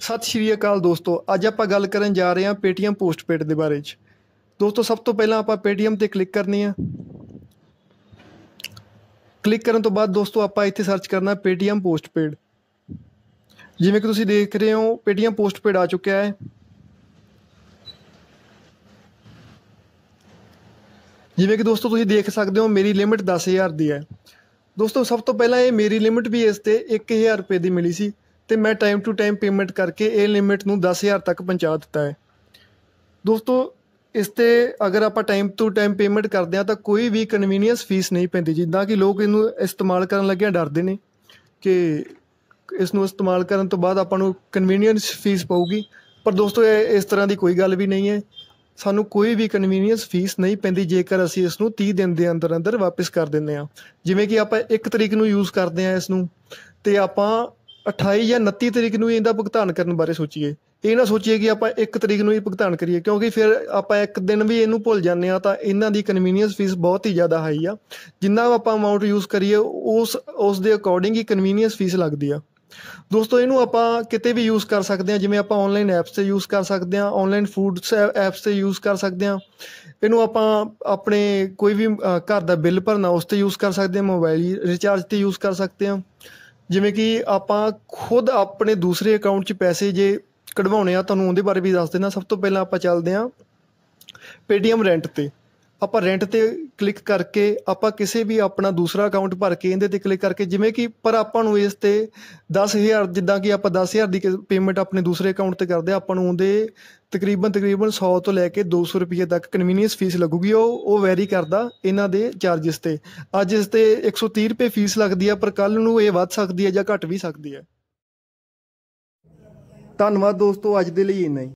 ਸਤਿ ਸ਼੍ਰੀ ਅਕਾਲ ਦੋਸਤੋ ਅੱਜ ਆਪਾਂ ਗੱਲ ਕਰਨ ਜਾ ਰਹੇ ਹਾਂ Paytm Postpaid ਦੇ ਬਾਰੇ ਵਿੱਚ ਦੋਸਤੋ ਸਭ ਤੋਂ ਪਹਿਲਾਂ ਆਪਾਂ Paytm ਤੇ ਕਲਿੱਕ ਕਰਨੀ ਆ ਕਲਿੱਕ ਕਰਨ ਤੋਂ ਬਾਅਦ ਦੋਸਤੋ ਆਪਾਂ ਇੱਥੇ ਸਰਚ ਕਰਨਾ Paytm Postpaid ਜਿਵੇਂ ਕਿ ਤੁਸੀਂ ਦੇਖ ਰਹੇ ਹੋ Paytm Postpaid ਆ ਚੁੱਕਿਆ ਹੈ ਜਿਵੇਂ ਕਿ ਦੋਸਤੋ ਤੁਸੀਂ ਦੇਖ ਸਕਦੇ ਹੋ ਮੇਰੀ ਲਿਮਿਟ 10000 ਦੀ ਹੈ ਦੋਸਤੋ ਸਭ ਤੋਂ ਪਹਿਲਾਂ ਇਹ ਮੇਰੀ ਲਿਮਿਟ ਵੀ ਇਸ ਤੇ 1000 ਰੁਪਏ ਦੀ ਮਿਲੀ ਸੀ ਤੇ ਮੈਂ ਟਾਈਮ ਟੂ ਟਾਈਮ ਪੇਮੈਂਟ ਕਰਕੇ ਇਹ ਲਿਮਿਟ ਨੂੰ 10000 ਤੱਕ ਪਹੁੰਚਾ ਦਿੱਤਾ ਹੈ ਦੋਸਤੋ ਇਸ ਤੇ ਅਗਰ ਆਪਾਂ ਟਾਈਮ ਟੂ ਟਾਈਮ ਪੇਮੈਂਟ ਕਰਦੇ ਆ ਤਾਂ ਕੋਈ ਵੀ ਕਨਵੀਨੀਅੰਸ ਫੀਸ ਨਹੀਂ ਪੈਂਦੀ ਜਿੱਦਾਂ ਕਿ ਲੋਕ ਇਹਨੂੰ ਇਸਤੇਮਾਲ ਕਰਨ ਲੱਗਿਆ ਡਰਦੇ ਨੇ ਕਿ ਇਸ ਨੂੰ ਇਸਤੇਮਾਲ ਕਰਨ ਤੋਂ ਬਾਅਦ ਆਪਾਂ ਨੂੰ ਕਨਵੀਨੀਅੰਸ ਫੀਸ ਪਊਗੀ ਪਰ ਦੋਸਤੋ ਇਹ ਇਸ ਤਰ੍ਹਾਂ ਦੀ ਕੋਈ ਗੱਲ ਵੀ ਨਹੀਂ ਹੈ ਸਾਨੂੰ ਕੋਈ ਵੀ ਕਨਵੀਨੀਅੰਸ ਫੀਸ ਨਹੀਂ ਪੈਂਦੀ ਜੇਕਰ ਅਸੀਂ ਇਸ ਨੂੰ 30 ਦਿਨ ਦੇ ਅੰਦਰ ਅੰਦਰ ਵਾਪਸ ਕਰ ਦਿੰਦੇ ਆ ਜਿਵੇਂ ਕਿ ਆਪਾਂ 1 ਤਰੀਕ ਨੂੰ ਯੂਜ਼ ਕਰਦੇ ਆ ਇਸ ਨੂੰ ਤੇ ਆਪਾਂ 28 ਜਾਂ 29 ਤਰੀਕ ਨੂੰ ਹੀ ਇਹਦਾ ਭੁਗਤਾਨ ਕਰਨ ਬਾਰੇ ਸੋਚੀਏ ਇਹ ਨਾ ਸੋਚੀਏ ਕਿ ਆਪਾਂ 1 ਤਰੀਕ ਨੂੰ ਹੀ ਭੁਗਤਾਨ ਕਰੀਏ ਕਿਉਂਕਿ ਫਿਰ ਆਪਾਂ ਇੱਕ ਦਿਨ ਵੀ ਇਹਨੂੰ ਭੁੱਲ ਜਾਂਦੇ ਆ ਤਾਂ ਇਹਨਾਂ ਦੀ ਕਨਵੀਨੀਅੰਸ ਫੀਸ ਬਹੁਤ ਹੀ ਜ਼ਿਆਦਾ ਹਾਈ ਆ ਜਿੰਨਾ ਆਪਾਂ ਅਮਾਉਂਟ ਯੂਜ਼ ਕਰੀਏ ਉਸ ਉਸ ਦੇ ਅਕੋਰਡਿੰਗ ਹੀ ਕਨਵੀਨੀਅੰਸ ਫੀਸ ਲੱਗਦੀ ਆ ਦੋਸਤੋ ਇਹਨੂੰ ਆਪਾਂ ਕਿਤੇ ਵੀ ਯੂਜ਼ ਕਰ ਸਕਦੇ ਆ ਜਿਵੇਂ ਆਪਾਂ ਆਨਲਾਈਨ ਐਪਸ ਤੇ ਯੂਜ਼ ਕਰ ਸਕਦੇ ਆ ਆਨਲਾਈਨ ਫੂਡਸ ਐਪਸ ਤੇ ਯੂਜ਼ ਕਰ ਸਕਦੇ ਆ ਇਹਨੂੰ ਆਪਾਂ ਆਪਣੇ ਕੋਈ ਵੀ ਘਰ ਦਾ ਬਿੱਲ ਭਰਨਾ ਉਸ ਤੇ ਯੂਜ਼ ਕਰ ਸਕਦੇ ਆ ਮੋਬਾਈਲ ਰੀਚਾਰਜ ਤੇ ਯੂਜ਼ ਕਰ ਸਕਦੇ ਆ ਜਿਵੇਂ ਕਿ ਆਪਾਂ ਖੁਦ ਆਪਣੇ ਦੂਸਰੇ ਅਕਾਊਂਟ 'ਚ ਪੈਸੇ ਜੇ ਕਢਵਾਉਣੇ ਆ ਤੁਹਾਨੂੰ ਉਹਦੇ ਬਾਰੇ ਵੀ ਦੱਸ ਦਿੰਦਾ ਸਭ ਤੋਂ ਪਹਿਲਾਂ ਆਪਾਂ ਚੱਲਦੇ ਹਾਂ ਪੇਟੀਐਮ ਰੈਂਟ 'ਤੇ ਆਪਾਂ ਰੈਂਟ ਤੇ ਕਲਿੱਕ ਕਰਕੇ ਆਪਾਂ ਕਿਸੇ ਵੀ ਆਪਣਾ ਦੂਸਰਾ ਅਕਾਊਂਟ ਭਰ ਕੇ ਇਹਦੇ ਤੇ ਕਲਿੱਕ ਕਰਕੇ ਜਿਵੇਂ ਕਿ ਪਰ ਆਪਾਂ ਨੂੰ ਇਸ ਤੇ 10000 ਜਿੱਦਾਂ ਕਿ ਆਪਾਂ 10000 ਦੀ ਪੇਮੈਂਟ ਆਪਣੇ ਦੂਸਰੇ ਅਕਾਊਂਟ ਤੇ ਕਰਦੇ ਆਪਾਂ ਨੂੰ ਉਹਦੇ ਤਕਰੀਬਨ ਤਕਰੀਬਨ 100 ਤੋਂ ਲੈ ਕੇ 200 ਰੁਪਏ ਤੱਕ ਕਨਵੀਨੀਅੰਸ ਫੀਸ ਲੱਗੂਗੀ ਉਹ ਉਹ ਵੈਰੀ ਕਰਦਾ ਇਹਨਾਂ ਦੇ ਚਾਰजेस ਤੇ ਅੱਜ ਇਸ ਤੇ 130 ਰੁਪਏ ਫੀਸ ਲੱਗਦੀ ਆ ਪਰ ਕੱਲ ਨੂੰ ਇਹ ਵੱਧ ਸਕਦੀ ਹੈ ਜਾਂ ਘਟ ਵੀ ਸਕਦੀ ਹੈ ਧੰਨਵਾਦ ਦੋਸਤੋ ਅੱਜ ਦੇ ਲਈ ਇੰਨਾ ਹੀ